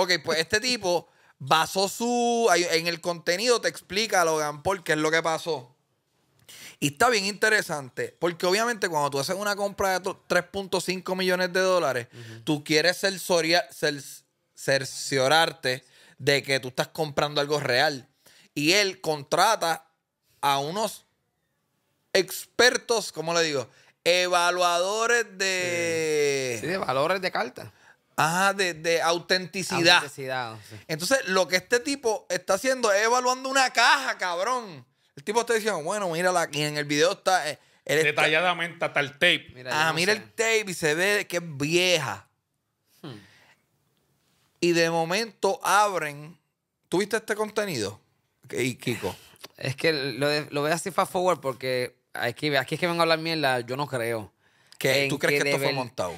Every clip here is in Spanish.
Ok, pues este tipo basó su. En el contenido te explica, Logan Paul, qué es lo que pasó. Y está bien interesante, porque obviamente cuando tú haces una compra de 3.5 millones de dólares, tú quieres cerciorarte de que tú estás comprando algo real. Y él contrata a unos expertos, ¿cómo le digo? Evaluadores de... Sí, de valores de carta. Ajá, de, autenticidad. Entonces, lo que este tipo está haciendo es evaluando una caja, cabrón. El tipo está diciendo, bueno, mira, la, y en el video está... Eh, Detalladamente hasta el tape. Mira, ah, mira el tape y se ve que es vieja. Hmm. Y de momento abren... viste este contenido, y Kiko? Es que lo, lo veo así fast forward porque aquí, aquí es que vengo a hablar mierda, yo no creo. que ¿Tú crees que, que esto fue montado?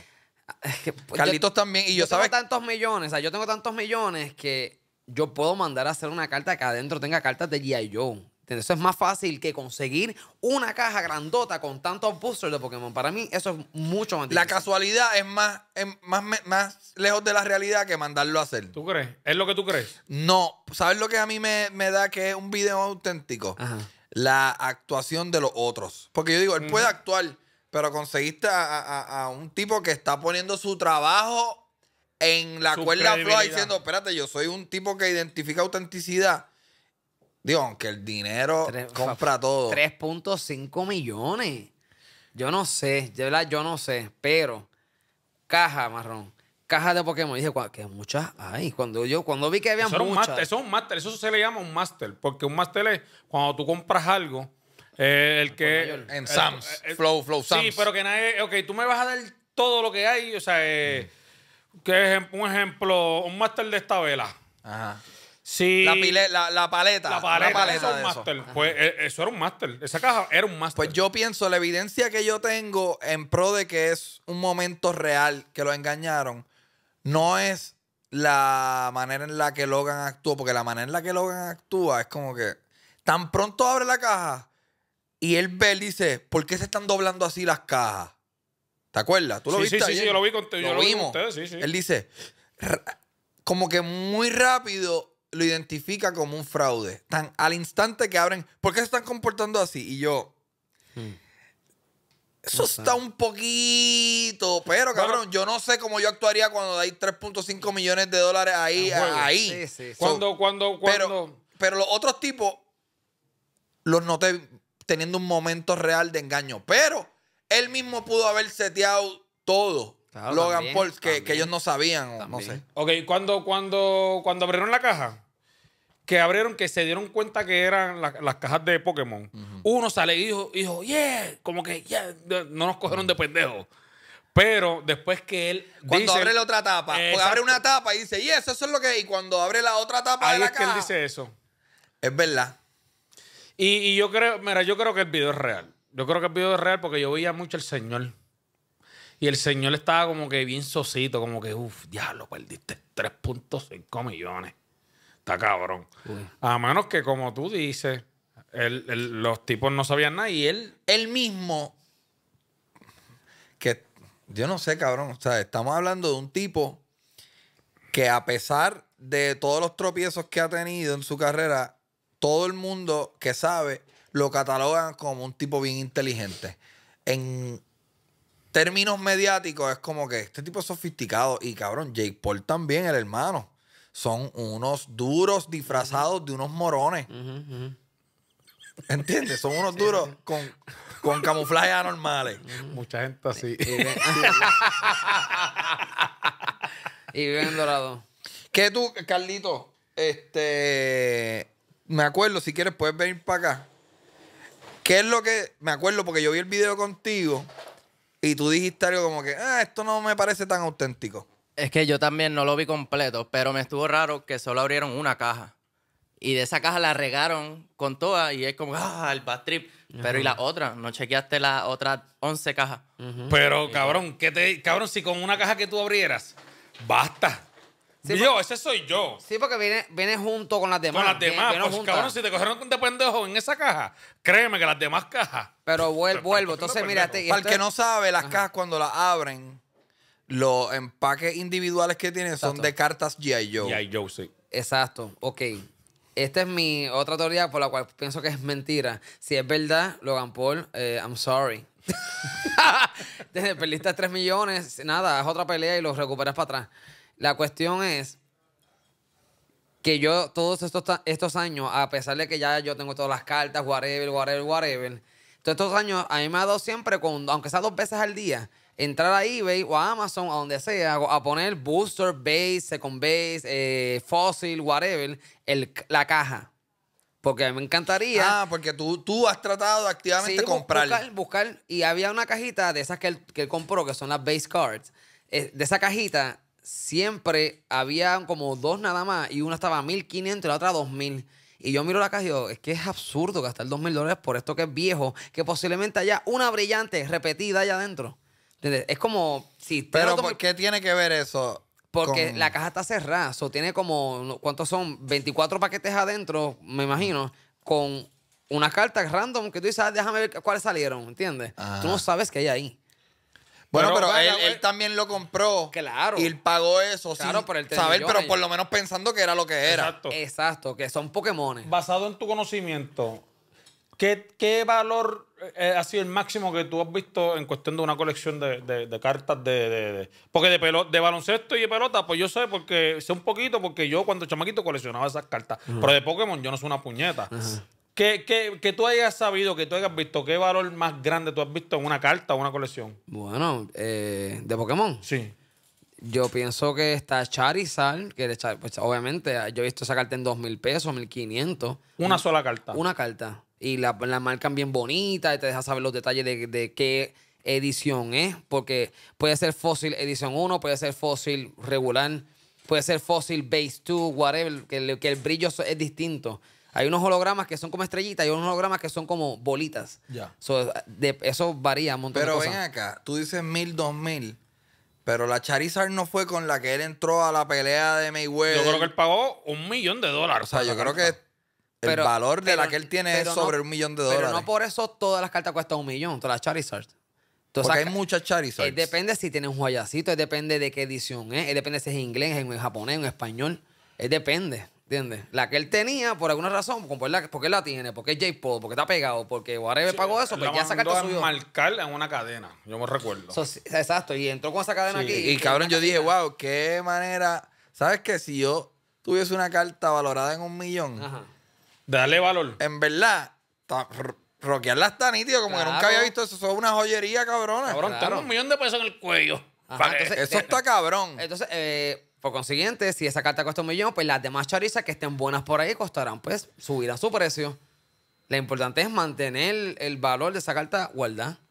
Pues, Carlitos también. Y yo, tengo tantos millones, o yo tengo tantos millones que yo puedo mandar a hacer una carta que adentro tenga cartas de G.I. Joe. Eso es más fácil que conseguir una caja grandota con tantos boosters de Pokémon. Para mí, eso es mucho más difícil. La casualidad es más, más, más lejos de la realidad que mandarlo a hacer. ¿Tú crees? ¿Es lo que tú crees? No. ¿Sabes lo que a mí me, da que es un video auténtico? La actuación de los otros. Porque yo digo, él puede actuar pero conseguiste a, un tipo que está poniendo su trabajo en la cuerda floja diciendo, espérate, yo soy un tipo que identifica autenticidad. Digo, aunque el dinero compra todo. 3.5 millones. Yo no sé, yo no sé, pero caja marrón, caja de Pokémon. dije, que muchas hay. Cuando yo cuando vi que había muchas. Un master, eso es un máster, eso se le llama un máster, porque un máster es cuando tú compras algo eh, el que. en Sams. Eh, eh, flow, Flow Sams. Sí, pero que nadie. Ok, tú me vas a dar todo lo que hay. O sea, que es em, un ejemplo, un máster de esta vela. Ajá. Sí. La, paleta. La paleta, eso, de Pues, eso era un máster. Esa caja era un máster. Pues yo pienso, la evidencia que yo tengo en pro de que es un momento real que lo engañaron, no es la manera en la que Logan actúa, porque la manera en la que Logan actúa es como que tan pronto abre la caja, y él ve, él dice, ¿por qué se están doblando así las cajas? ¿Te acuerdas? ¿Tú lo sí, viste? Sí, sí, yo lo vi Con ustedes, Él dice, como que muy rápido lo identifica como un fraude. Tan al instante que abren, ¿por qué se están comportando así? Y yo, hmm. Eso está un poquito, pero cabrón, yo no sé cómo yo actuaría cuando hay 3.5 millones de dólares ahí. ahí. Sí, sí, Cuando, cuando, cuando. pero, los otros tipos los noté teniendo un momento real de engaño. Pero él mismo pudo haber seteado todo. Logan Paul, que, ellos no sabían, no sé. Ok, cuando, cuando, cuando abrieron la caja, que abrieron, que se dieron cuenta que eran las cajas de Pokémon, uno sale y dijo, dijo, yeah, como que ya no nos cogieron de pendejos. Pero después que él. Cuando abre la otra tapa. Cuando pues abre una tapa y dice, y eso, es lo que. Y cuando abre la otra tapa de la es que él dice eso. Es verdad. Y, yo creo, mira, yo creo que el video es real. Yo creo que el video es real porque yo veía mucho el señor. Y el señor estaba como que bien sosito, como que, uff, lo perdiste 3.5 millones. Está cabrón. A menos que, como tú dices, los tipos no sabían nada y él. Él mismo. Que yo no sé, cabrón. O sea, estamos hablando de un tipo que, a pesar de todos los tropiezos que ha tenido en su carrera, todo el mundo que sabe lo catalogan como un tipo bien inteligente. En términos mediáticos es como que este tipo es sofisticado y cabrón, Jake Paul también, el hermano. Son unos duros disfrazados de unos morones. ¿Entiendes? Son unos duros con, con camuflajes anormales. Mucha gente así. Y bien dorado. ¿Qué tú, Carlito? Este me acuerdo, si quieres puedes venir para acá. ¿Qué es lo que.? Me acuerdo porque yo vi el video contigo y tú dijiste algo como que, ah, esto no me parece tan auténtico. Es que yo también no lo vi completo, pero me estuvo raro que solo abrieron una caja. Y de esa caja la regaron con todas y es como, ah, el bad trip. Pero y la otra, no chequeaste las otras 11 cajas. Pero cabrón, qué te, cabrón, si con una caja que tú abrieras, basta yo, ese soy yo. Sí, porque viene, viene junto con las demás. Con las demás. Pues, si te cogieron de pendejo en esa caja, créeme que las demás cajas. Pero pues, vuelvo, pues, vuelvo. Entonces, mira. Este, Para el que no sabe, las cajas cuando las abren, los empaques individuales que tienen son de cartas G.I. Joe. G.I. Joe, sí. Exacto. Ok. Esta es mi otra teoría por la cual pienso que es mentira. Si es verdad, Logan Paul, eh, I'm sorry. Desde perdiste 3 millones, nada, es otra pelea y lo recuperas para atrás. La cuestión es que yo todos estos, estos años, a pesar de que ya yo tengo todas las cartas, whatever, whatever, whatever, todos estos años a mí me ha dado siempre, aunque sea dos veces al día, entrar a eBay o a Amazon, a donde sea, a poner booster, base, second base, eh, fossil, whatever, la caja. Porque a mí me encantaría. Ah, porque tú, tú has tratado activamente de comprar. Buscar, buscar. Y había una cajita de esas que él, que compró, que son las base cards. Eh, de esa cajita, siempre había como dos nada más y una estaba a 1500 y la otra a 2000. Y yo miro la caja y digo, es que es absurdo gastar dos mil dólares por esto que es viejo, que posiblemente haya una brillante repetida allá adentro. ¿Entiendes? Es como si... Pero ¿por qué tiene que ver eso? Porque la caja está cerrada, o tiene como, ¿cuántos son? 24 paquetes adentro, me imagino, con unas cartas random que tú dices, ah, déjame ver cuáles salieron, ¿entiendes? Tú no sabes que hay ahí. Bueno, pero, él, también lo compró. Claro. Y él pagó eso. Claro, por el saber, pero por lo menos pensando que era lo que era. Exacto. Exacto, que son Pokémon. Basado en tu conocimiento, ¿qué, valor eh, ha sido el máximo que tú has visto en cuestión de una colección de, de, cartas de, de, Porque de, pelo, de baloncesto y de pelota, pues yo sé porque sé un poquito, porque yo cuando chamaquito coleccionaba esas cartas. Pero de Pokémon yo no soy una puñeta. Que, tú hayas sabido, que tú hayas visto, ¿qué valor más grande tú has visto en una carta o una colección? Bueno, eh, de Pokémon. Sí. Yo pienso que está Charizard, que pues, obviamente ah, yo he visto esa carta en dos pesos, 1500. Una, sola carta. Una carta. Y la, marcan bien bonita y te deja saber los detalles de, qué edición es, porque puede ser fósil edición 1, puede ser fósil regular, puede ser fósil base 2, whatever, que, que el brillo es distinto. Hay unos hologramas que son como estrellitas y unos hologramas que son como bolitas. Ya. de, eso varía un montón pero de cosas. ven acá, tú dices mil, dos mil. Pero la Charizard no fue con la que él entró a la pelea de Mayweather. Yo creo que él pagó un millón de dólares. O sea, yo creo que el valor de la que él tiene es sobre un millón de dólares. Pero no por eso todas las cartas cuestan un millón, todas las Charizard. Porque hay muchas Charizards. Eh, depende si tiene un joyacito. depende de qué edición es, depende si es inglés, en japonés, en español. depende. ¿Entiendes? La que él tenía, por alguna razón, porque él la, tiene, porque es J. pod porque está pegado, porque Wareve pagó eso, pero pues ya sacaste a marcar en una cadena, yo me recuerdo. exacto, y entró con esa cadena aquí. Y, cabrón, yo dije, wow, qué manera. ¿Sabes qué? Si yo tuviese una carta valorada en un millón, dale valor. En verdad, ta, roquearla está nítido, como que nunca había visto eso. Eso es una joyería, cabrona. Cabrón, claro. un millón de pesos en el cuello. eso eh, está cabrón. Entonces, eh por consiguiente, si esa carta cuesta un millón, pues las demás charizas que estén buenas por ahí costarán, pues, subirán su precio. Lo importante es mantener el valor de esa carta guardada.